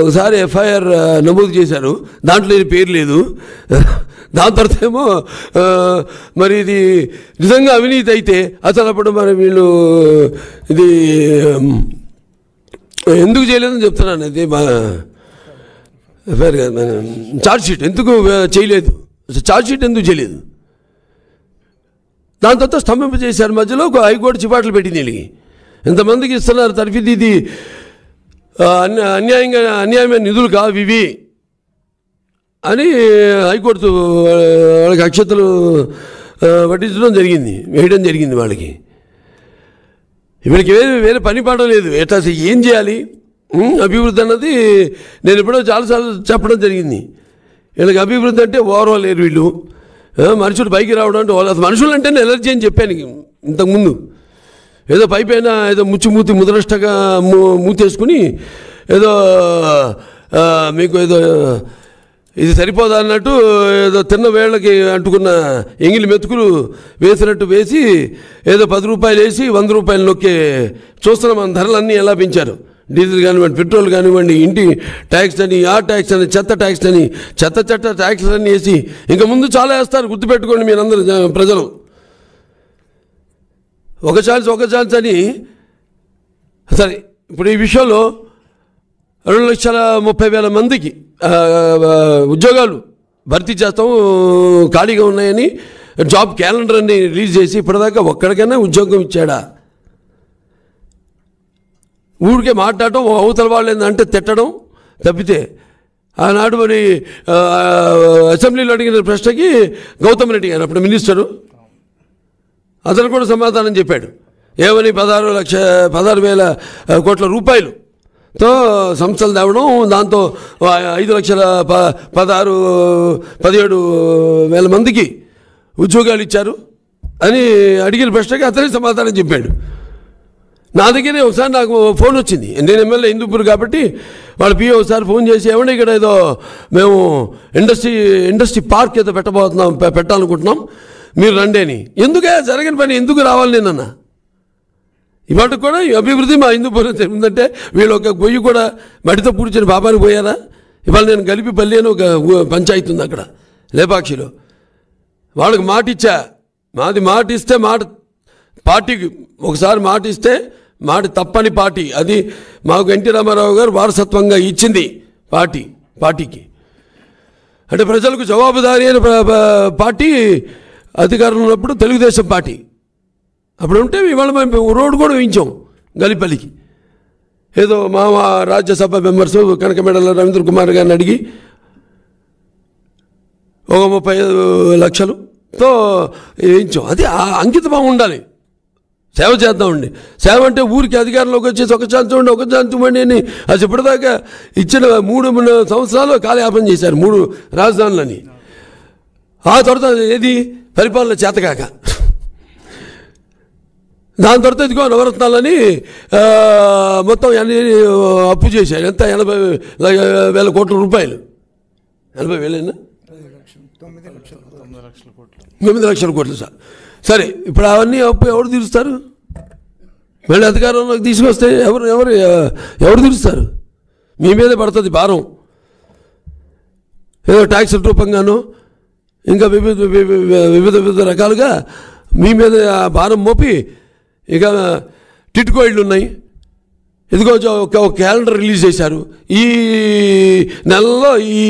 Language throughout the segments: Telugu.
ఒకసారి ఎఫ్ఐఆర్ నమోదు చేశారు దాంట్లో ఇది పేరు లేదు దాని తర్వాత ఏమో మరి ఇది నిజంగా అవినీతి అయితే అసలు అప్పుడు మరి వీళ్ళు ఇది ఎందుకు చేయలేదని చెప్తున్నాను అది మా ఎఫ్ఐఆర్ ఛార్జ్ షీట్ ఎందుకు చేయలేదు ఛార్జ్ షీట్ ఎందుకు చేయలేదు దాని తర్వాత స్తంభింప చేశారు మధ్యలో ఒక హైకోర్టు చిపాట్లు పెట్టింది వీళ్ళకి ఇంతమందికి ఇస్తున్నారు తరఫు ఇది అన్యాయంగా అన్యాయమైన నిధులు కావు ఇవి అని హైకోర్టు వాళ్ళకి అక్షతలు పట్టించడం జరిగింది వేయడం జరిగింది వాళ్ళకి వీళ్ళకి వేరే వేరే పని పాడడం లేదు ఎట్లా ఏం చేయాలి అభివృద్ధి అన్నది నేను ఎప్పుడో చాలాసార్లు చెప్పడం జరిగింది వీళ్ళకి అభివృద్ధి అంటే ఓవరాల్ లేరు వీళ్ళు మనుషులు పైకి రావడం అంటే వాళ్ళు మనుషులు అంటే ఎలర్జీ అని చెప్పాను ఇంతకుముందు ఏదో పైపైన ఏదో ముచ్చి మూతి ముదరష్టగా మూతేసుకుని ఏదో మీకు ఏదో ఇది సరిపోదా అన్నట్టు ఏదో తిన్న వేళ్ళకి అంటుకున్న ఎంగిలి మెతుకులు వేసినట్టు వేసి ఏదో పది రూపాయలు వేసి వంద రూపాయలు నొక్కే చూస్తున్న మన ధరలన్నీ ఎలా పెంచారు డీజిల్ కానివ్వండి పెట్రోల్ కానివ్వండి ఇంటి ట్యాక్స్ అని ఆ ట్యాక్స్ అని చెత్త ట్యాక్స్ అని చెత్త చెత్త ట్యాక్స్ అన్నీ వేసి ఇంకా ముందు చాలా వేస్తారు గుర్తుపెట్టుకోండి మీరందరూ ప్రజలు ఒక ఛాన్స్ ఒక ఛాన్స్ అని సరే ఇప్పుడు ఈ విషయంలో రెండు లక్షల ముప్పై వేల మందికి ఉద్యోగాలు భర్తీ చేస్తాం ఖాళీగా ఉన్నాయని జాబ్ క్యాలెండర్ అని రిలీజ్ చేసి ఇప్పటిదాకా ఒక్కడికైనా ఉద్యోగం ఇచ్చాడా ఊరికే మాట్లాడటం అవతల వాళ్ళు ఏంటంటే తిట్టడం తప్పితే ఆనాడు మరి అసెంబ్లీలో అడిగిన ప్రశ్నకి గౌతమ్ రెడ్డి గారు అప్పుడు మినిస్టరు అతను కూడా సమాధానం చెప్పాడు ఏమని పదహారు లక్ష పదహారు వేల కోట్ల రూపాయలుతో సంస్థలు తేవడం దాంతో ఐదు లక్షల ప పదహారు పదిహేడు వేల మందికి ఉద్యోగాలు ఇచ్చారు అని అడిగిన ప్రశ్నకి అతనే సమాధానం చెప్పాడు నా దగ్గరే ఒకసారి నాకు ఫోన్ వచ్చింది నేను ఎమ్మెల్యే హిందూపూర్ కాబట్టి వాళ్ళ పిఓ ఒకసారి ఫోన్ చేసి ఏమన్నా ఇక్కడ ఏదో మేము ఇండస్ట్రీ ఇండస్ట్రీ పార్క్ ఏదో పెట్టబోతున్నాం పెట్టాలనుకుంటున్నాం మీరు రండి అని ఎందుకే జరగని పని ఎందుకు రావాలి నేనన్న ఇవాటికి కూడా అభివృద్ధి మా హిందూపురం చెందిందంటే వీళ్ళు ఒక గొయ్యి కూడా మడితో పూడ్చిన బాబాని పోయారా ఇవాళ నేను గలిపి పల్లి అని ఒక పంచాయతీ ఉంది అక్కడ లేపాక్షిలో వాళ్ళకి మాట ఇచ్చా మాది మాట ఇస్తే మాట పార్టీకి ఒకసారి మాట ఇస్తే మాట తప్పని పార్టీ అది మాకు ఎన్టీ రామారావు గారు వారసత్వంగా ఇచ్చింది పార్టీ పార్టీకి అంటే ప్రజలకు జవాబుదారీ అయిన పార్టీ అధికారంలో ఉన్నప్పుడు తెలుగుదేశం పార్టీ అప్పుడు ఉంటే ఇవాళ మేము రోడ్డు కూడా వేయించాం గలిపల్లికి ఏదో మా రాజ్యసభ మెంబర్స్ కనకమేడల రవీంద్ర కుమార్ గారిని అడిగి ఒక ముప్పై లక్షలుతో వేయించాం అది అంకిత భావం ఉండాలి సేవ చేద్దామండి సేవ అంటే ఊరికి అధికారంలోకి వచ్చేసి ఒక ఛాన్స్ ఉండి ఒక ఛాన్స్ ఇవ్వండి అని అది ఇప్పటిదాకా ఇచ్చిన మూడు సంవత్సరాలు కాలయాపన చేశారు మూడు రాజధానులని ఆ తర్వాత ఏది పరిపాలన చేతకాక దాని తర్వాత ఇదిగో నవరత్నాలని మొత్తం అన్ని అప్పు చేశారు ఎంత ఎనభై వేల కోట్ల రూపాయలు ఎనభై వేలైనా తొమ్మిది లక్షల కోట్లు సార్ సరే ఇప్పుడు అవన్నీ అప్పు ఎవరు తీరుస్తారు మళ్ళీ అధికారంలోకి తీసుకొస్తే ఎవరు ఎవరు ఎవరు తీరుస్తారు మీ మీదే పడుతుంది భారం ఏదో ట్యాక్స్ రూపంగానో ఇంకా వివిధ వివిధ వివిధ రకాలుగా మీ మీద భారం మోపి ఇక టిట్కోయిడ్లు ఉన్నాయి ఇదిగో ఒక క్యాలెండర్ రిలీజ్ చేశారు ఈ నెలలో ఈ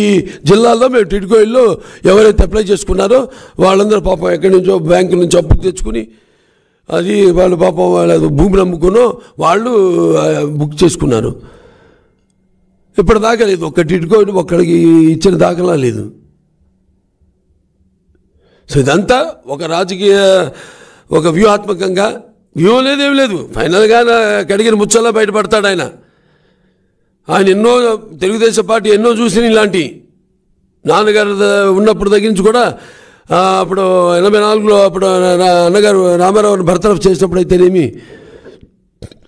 జిల్లాలో మేము టిట్కోయిడ్లు ఎవరైతే అప్లై చేసుకున్నారో వాళ్ళందరూ పాపం ఎక్కడి నుంచో బ్యాంకు నుంచి అప్పు తెచ్చుకుని అది వాళ్ళు పాపం వాళ్ళ భూమి నమ్ముకునో వాళ్ళు బుక్ చేసుకున్నారు ఇప్పటిదాకా లేదు ఒక్క టిట్కోయిడ్ ఒక్కడికి ఇచ్చిన దాఖలా లేదు సో ఇదంతా ఒక రాజకీయ ఒక వ్యూహాత్మకంగా వ్యూహం లేదేం లేదు ఫైనల్గా కడిగిన ముచ్చల్లా బయటపడతాడు ఆయన ఆయన ఎన్నో తెలుగుదేశం పార్టీ ఎన్నో చూసి ఇలాంటి నాన్నగారు ఉన్నప్పుడు తగ్గించి కూడా అప్పుడు ఎనభై నాలుగులో అప్పుడు అన్నగారు రామారావుని భర్తరఫ్ చేసినప్పుడు ఏమి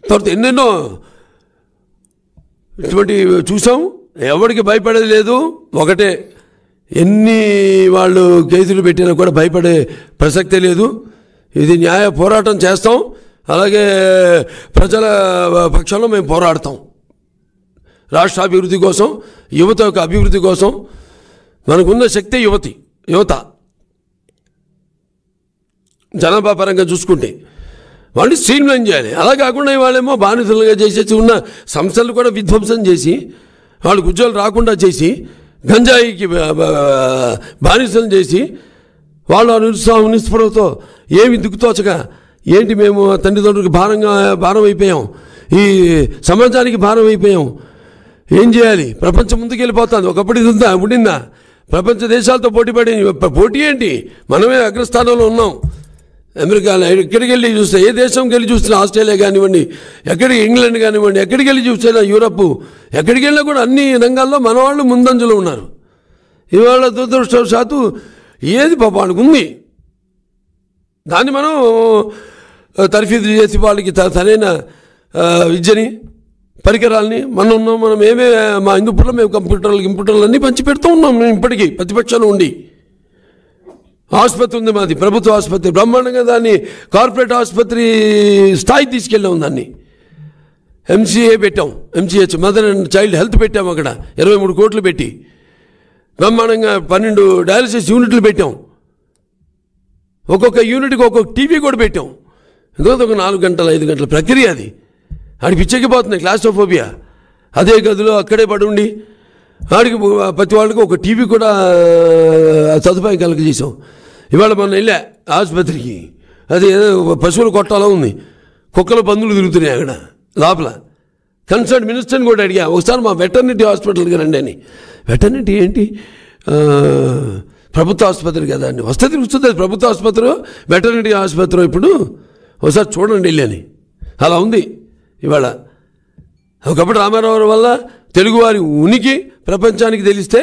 తర్వాత ఎన్నెన్నో ఇటువంటి చూసాం ఎవరికి భయపడేది లేదు ఒకటే ఎన్ని వాళ్ళు కేసులు పెట్టినా కూడా భయపడే ప్రసక్తే లేదు ఇది న్యాయ పోరాటం చేస్తాం అలాగే ప్రజల పక్షంలో మేము పోరాడతాం రాష్ట్ర అభివృద్ధి కోసం యువత యొక్క అభివృద్ధి కోసం మనకున్న శక్తి యువతి యువత జనాభా పరంగా చూసుకుంటే వాళ్ళని స్ట్రీమ్లైన్ చేయాలి అలా కాకుండా వాళ్ళేమో బానిసలుగా చేసేసి ఉన్న సంస్థలు కూడా విధ్వంసం చేసి వాళ్ళకు ఉద్యోగాలు రాకుండా చేసి గంజాయికి బానిసలు చేసి వాళ్ళు నిరుత్సాహం నిస్పృహతో ఏమి దిక్కుతోచక ఏంటి మేము తండ్రిదండ్రులకు భారంగా భారం అయిపోయాం ఈ సమాజానికి భారం అయిపోయాం ఏం చేయాలి ప్రపంచం ముందుకు వెళ్ళిపోతుంది ఒకప్పుడు ఇది ఉందా ఉండిందా ప్రపంచ దేశాలతో పోటీ పడి పోటీ ఏంటి మనమే అగ్రస్థానంలో ఉన్నాం అమెరికా ఎక్కడికి వెళ్ళి చూస్తే ఏ దేశంకి వెళ్ళి చూస్తున్నా ఆస్ట్రేలియా కానివ్వండి ఎక్కడికి ఇంగ్లాండ్ కానివ్వండి ఎక్కడికి వెళ్ళి చూస్తే యూరప్ ఎక్కడికి వెళ్ళినా కూడా అన్ని రంగాల్లో మన వాళ్ళు ముందంజలో ఉన్నారు ఇవాళ దురదృష్టవశాత్తు ఏది పాపానికి ఉంది దాన్ని మనం తర్ఫీదు చేసి వాళ్ళకి సరైన విద్యని పరికరాలని మనం ఉన్నాం మనం ఏమే మా హిందూపుల్లో మేము కంప్యూటర్లు కంప్యూటర్లు అన్నీ పంచిపెడుతూ ఉన్నాం మేము ఇప్పటికీ ప్రతిపక్షాలు ఉండి ఆసుపత్రి ఉంది మాది ప్రభుత్వ ఆసుపత్రి బ్రహ్మాండంగా దాన్ని కార్పొరేట్ ఆసుపత్రి స్థాయి తీసుకెళ్ళాం దాన్ని ఎంసీఏ పెట్టాం MCH mother and child health పెట్టాం అక్కడ ఇరవై మూడు కోట్లు పెట్టి బ్రహ్మాండంగా పన్నెండు డయాలసిస్ యూనిట్లు పెట్టాం ఒక్కొక్క యూనిట్కి ఒక్కొక్క టీవీ కూడా పెట్టాం ఎందుకంటే ఒక నాలుగు గంటల ఐదు గంటల ప్రక్రియ అది ఆడి పిచ్చకిపోతుంది క్లాస్ట్రోఫోబియా అదే గదిలో అక్కడే పడి ఉండి ఆడికి ప్రతి వాళ్ళకి ఒక టీవీ కూడా సదుపాయం కలగజేసాం ఇవాళ మనం వెళ్ళా ఆసుపత్రికి అది ఏదో పశువులు కొట్టాలో ఉంది కుక్కల పందులు తిరుగుతున్నాయి అక్కడ లోపల కన్సర్న్ మినిస్టర్ని కూడా అడిగా ఒకసారి మా వెటర్నిటీ హాస్పిటల్కి రండి అని వెటర్నిటీ ఏంటి ప్రభుత్వ ఆసుపత్రి కదా అండి వస్తే తిరుగుతుంది ప్రభుత్వ ఆసుపత్రి వెటర్నిటీ ఆసుపత్రి ఇప్పుడు ఒకసారి చూడండి వెళ్ళని అలా ఉంది ఇవాళ ఒకప్పుడు రామారావు వల్ల తెలుగువారి ఉనికి ప్రపంచానికి తెలిస్తే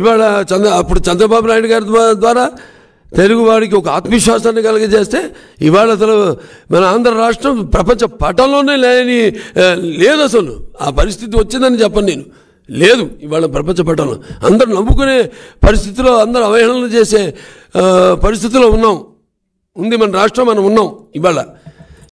ఇవాళ చంద్ర అప్పుడు చంద్రబాబు నాయుడు గారి ద్వారా తెలుగువాడికి ఒక ఆత్మవిశ్వాసాన్ని కలిగజేస్తే ఇవాళ అసలు మన ఆంధ్ర రాష్ట్రం ప్రపంచ పటంలోనే లేని లేదు అసలు ఆ పరిస్థితి వచ్చిందని చెప్పను నేను లేదు ఇవాళ ప్రపంచ పటంలో అందరూ నవ్వుకునే పరిస్థితిలో అందరు అవహేళనలు చేసే పరిస్థితిలో ఉన్నాం ఉంది మన రాష్ట్రం మనం ఉన్నాం ఇవాళ